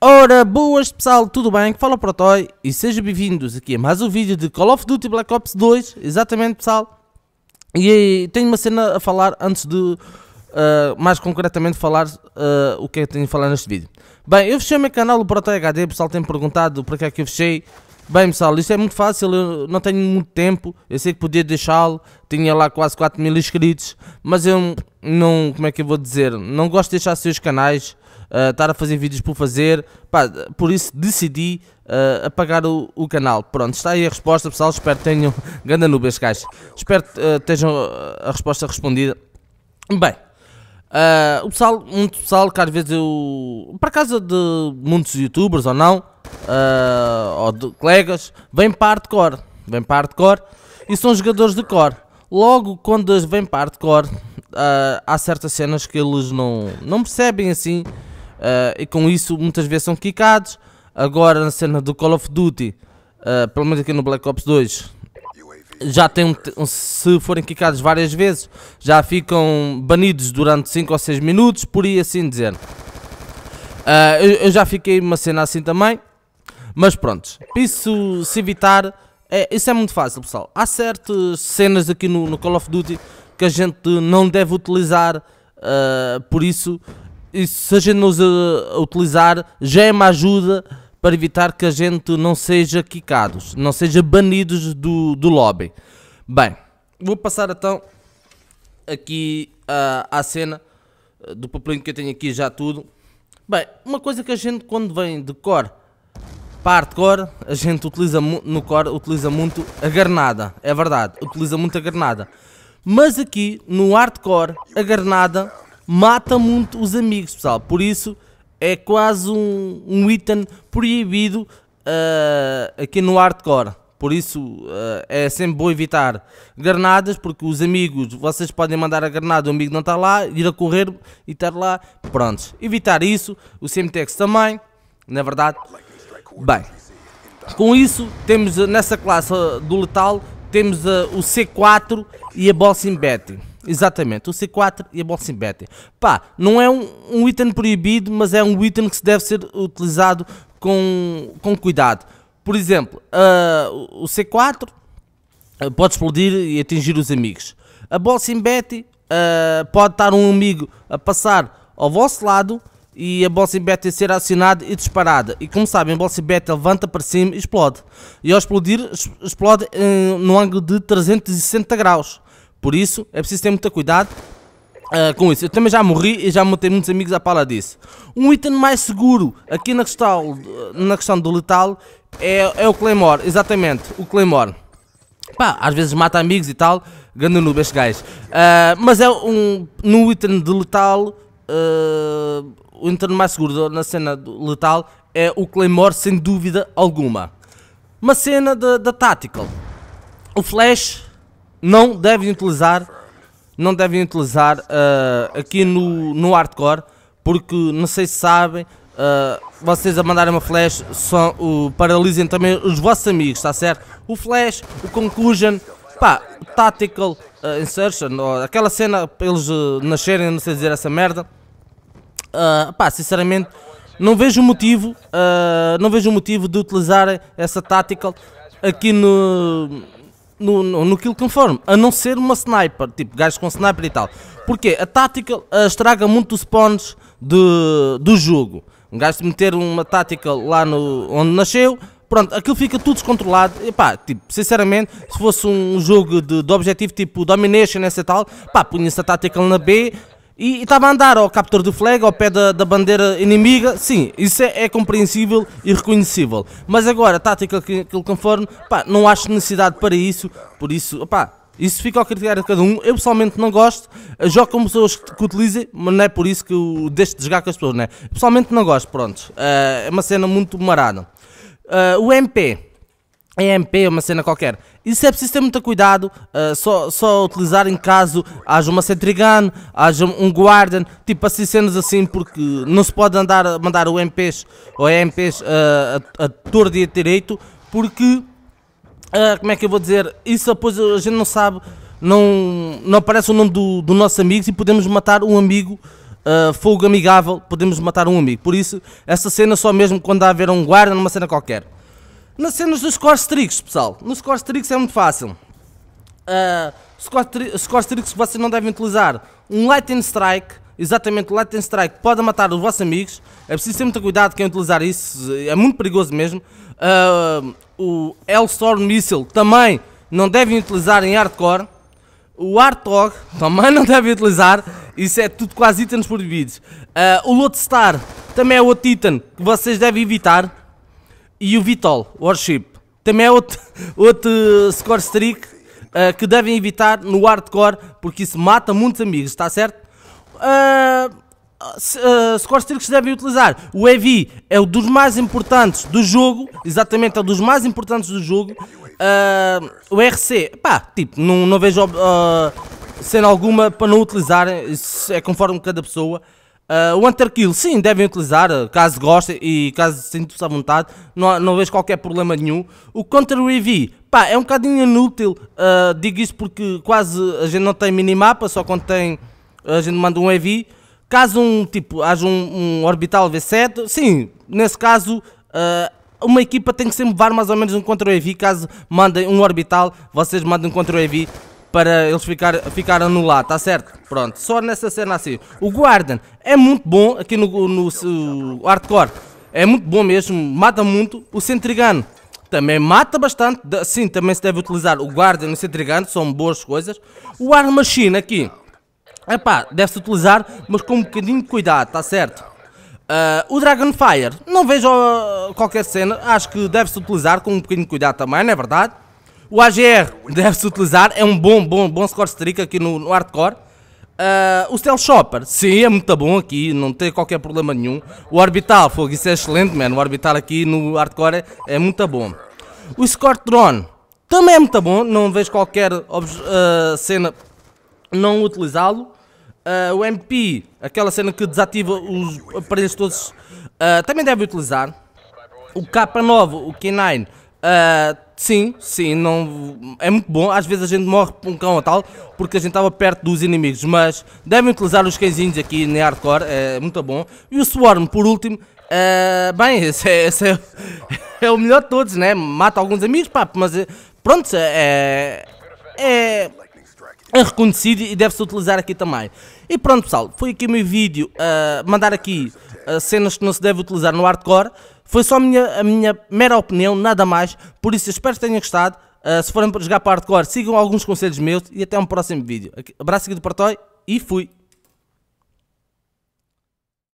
Ora, boas pessoal, tudo bem? Fala Protoy e sejam bem-vindos aqui a mais um vídeo de Call of Duty Black Ops 2, exatamente pessoal. E tenho uma cena a falar antes de, uh, mais concretamente, falar uh, o que é que tenho a falar neste vídeo. Bem, eu fechei o meu canal, o Protoy HD, o pessoal tem perguntado porque que é que eu fechei. Bem pessoal, isto é muito fácil, eu não tenho muito tempo, eu sei que podia deixá-lo, tinha lá quase 4 mil inscritos, mas eu não, como é que eu vou dizer, não gosto de deixar seus canais, uh, estar a fazer vídeos por fazer, pá, por isso decidi uh, apagar o, o, canal. Pronto, está aí a resposta pessoal, espero que tenham, ganda nubes guys, espero que uh, tenham eh, a resposta respondida. Bem, Uh, o pessoal, muito pessoal que às vezes eu, para casa de muitos youtubers ou não, uh, ou de colegas, vem para hardcore, vem para hardcore e são jogadores de core. Logo, quando vêm para hardcore, uh, há certas cenas que eles não, não percebem assim e com isso muitas vezes são quicados. Agora na cena do Call of Duty, pelo menos aqui no Black Ops 2, já têm, um, se forem quicados várias vezes, já ficam banidos durante 5 ou 6 minutos, por aí assim dizer. Uh, ah, eu, eu, já fiquei uma cena assim também, mas pronto, isso se evitar, é, isso é muito fácil pessoal. Há certas cenas aqui no, no Call of Duty que a gente não deve utilizar, uh, por isso, se a gente não usa, utilizar, já é uma ajuda para evitar que a gente não seja quicados, não seja banidos do, do lobby. Bem, vou passar então aqui uh, à cena ah, do papelinho que eu tenho aqui já tudo. Bem, uma coisa que a gente quando vem de core para hardcore, a gente utiliza no core utiliza muito a granada, é verdade, utiliza muito a granada. Mas aqui no hardcore a granada mata muito os amigos, pessoal. Por isso é quase um, um item proibido uh, aqui no hardcore. Por isso uh, é sempre bom evitar granadas, porque os amigos, vocês podem mandar a granada, o amigo não está lá, ir a correr e estar lá. Prontos, evitar isso. O Semtex também, na verdade. Bem, com isso, temos nessa classe do letal, temos uh, o C4 e a Bossing Betty. Exatamente, o C4 e a Bolsa Better. Pá, não é um, um item proibido, mas é um item que se deve ser utilizado com, com cuidado. Por exemplo, uh, o C4 ah, pode explodir e atingir os amigos. A Bolsa Betty uh, ah, pode estar um amigo a passar ao vosso lado e a Bossy Beta ser acionada e disparada. E como sabem, a Bossy Beta levanta para cima e explode. E ao explodir, explode no ângulo de 360 graus. Por isso, é preciso ter muito cuidado uh, com isso. Eu também já morri e já matei muitos amigos à pala disso. Um item mais seguro aqui na questão, na questão do letal é, é o Claymore, exatamente, o Claymore. Pá, às vezes mata amigos e tal, ganda noob este gajo. Uh, mas é um, no item de letal, uh, o item mais seguro na cena do letal é o Claymore sem dúvida alguma. Uma cena da Tactical. O Flash não devem utilizar, não devem utilizar uh, aqui no, no hardcore, porque não sei se sabem, uh, vocês a mandarem uma flash são, uh, paralisem também os vossos amigos, está certo? O flash, o conclusion, pá, tactical uh, insertion, ou aquela cena para eles nascerem, não sei dizer essa merda, uh, pá, sinceramente não vejo motivo, uh, não vejo motivo de utilizar essa tactical aqui no no, no, no kill confirm, a não ser uma sniper, tipo gajos com sniper e tal. Porquê? A tática uh, estraga muito os spawns de, do jogo. Um gajo de meter uma tática lá no, onde nasceu, pronto, aquilo fica tudo descontrolado. E pá, tipo, sinceramente, se fosse um jogo de, de objetivo tipo Domination, essa tal, pá, punha-se a tática na B, e estava tá a andar ao captor do flag, ao pé da, da bandeira inimiga, sim, isso é, é, compreensível e reconhecível. Mas agora, tática ele conforme, pá, não acho necessidade para isso, por isso, pá, isso fica ao critério de cada um. Eu pessoalmente não gosto. Jogo com pessoas que, que utilizem, mas não é por isso que eu deixo de jogar com as pessoas, né? Pessoalmente não gosto, pronto. Uh, eh, é uma cena muito marada. Uh, o MP. é MP é uma cena qualquer. Isso é preciso ter muito cuidado, uh, só, só utilizar em caso haja uma centrigan, haja um guardian, tipo assim, cenas assim, porque não se pode andar, mandar o MPs ou é MPs uh, ah, a, a torto direito, porque, uh, como é que eu vou dizer, isso depois a gente não sabe, não, não aparece o nome do, do nosso amigo e podemos matar um amigo Uh, fogo amigável, podemos matar um amigo. Por isso, essa cena só mesmo quando há a haver um guarda numa cena qualquer. Nas cenas dos score streaks, pessoal. Nos score streaks é muito fácil. Uh, score, score streaks que vocês não devem utilizar. Um lightning strike. Exatamente, lightning strike pode matar os vossos amigos. É preciso ter muito cuidado quem utilizar isso. É muito perigoso mesmo. Uh, o Hellstorm Missile também não devem utilizar em hardcore. O Artog também não devem utilizar. Isso é tudo quase itens proibidos. Uh, o Lodestar também é o titã que vocês devem evitar e o Vital, Worship. Também é outro, outro score streak uh, que devem evitar no hardcore, porque isso mata muitos amigos, está certo? Uh, uh, score streaks devem utilizar. O Heavy é um dos mais importantes do jogo, exatamente, é um dos mais importantes do jogo. Uh, o RC, pá, tipo, não, não vejo uh, cena alguma para não utilizarem, isso é conforme cada pessoa. Uh, o Hunter sim, devem utilizar, ah, caso gostem e caso sintam-se à vontade, não, não vejo qualquer problema nenhum. O Counter Review, pá, é um bocadinho inútil, uh, digo isso porque quase a gente não tem minimapa, só quando tem, a gente manda um EV. Caso um, tipo, haja um, um Orbital V7, sim, nesse caso, uh, uma equipa tem que sempre levar mais ou menos um Counter EV, caso mandem um Orbital, vocês mandem um Counter EV para eles ficar, ficar anulado, tá certo? Pronto, só nessa cena assim. O Guardian é muito bom aqui no, no, no hardcore. É muito bom mesmo, mata muito. O Centrigano também mata bastante. Sim, também se deve utilizar o Guardian e o Centrigano, são boas coisas. O Arm Machine aqui, epá, deve-se utilizar, mas com um bocadinho de cuidado, tá certo? Uh, o Dragonfire, não vejo uh, qualquer cena, acho que deve-se utilizar com um bocadinho de cuidado também, não é verdade? O AGR deve-se utilizar, é um bom, bom, bom score streak aqui no, no hardcore. Uh, o Stealth Shopper, sim, é muito bom aqui, não tem qualquer problema nenhum. O Orbital, fogo, isso é excelente, mano. O Orbital aqui no hardcore é, é muito bom. O Scortron também é muito bom, não vejo qualquer uh, cena não utilizá-lo. Uh, o MP, aquela cena que desativa os aparelhos todos, uh, também deve utilizar. O K9, o K9, uh, Sim, sim, não, é muito bom. Às vezes a gente morre por um cão ou tal, porque a gente estava perto dos inimigos. Mas devem utilizar os cãezinhos aqui na hardcore, é muito bom. E o Swarm, por último, é, bem, esse, é, esse é, é, o melhor de todos, né? Mata alguns amigos, pá, mas eh, pronto, é, é, é reconhecido e deve-se utilizar aqui também. E pronto pessoal, foi aqui o meu vídeo, uh, mandar aqui uh, cenas que não se deve utilizar no hardcore. Foi só a minha, a minha mera opinião, nada mais. Por isso, espero que tenham gostado. Uh, se forem jogar para hardcore, sigam alguns conselhos meus e até um próximo vídeo. Abraço aqui do Partói e fui!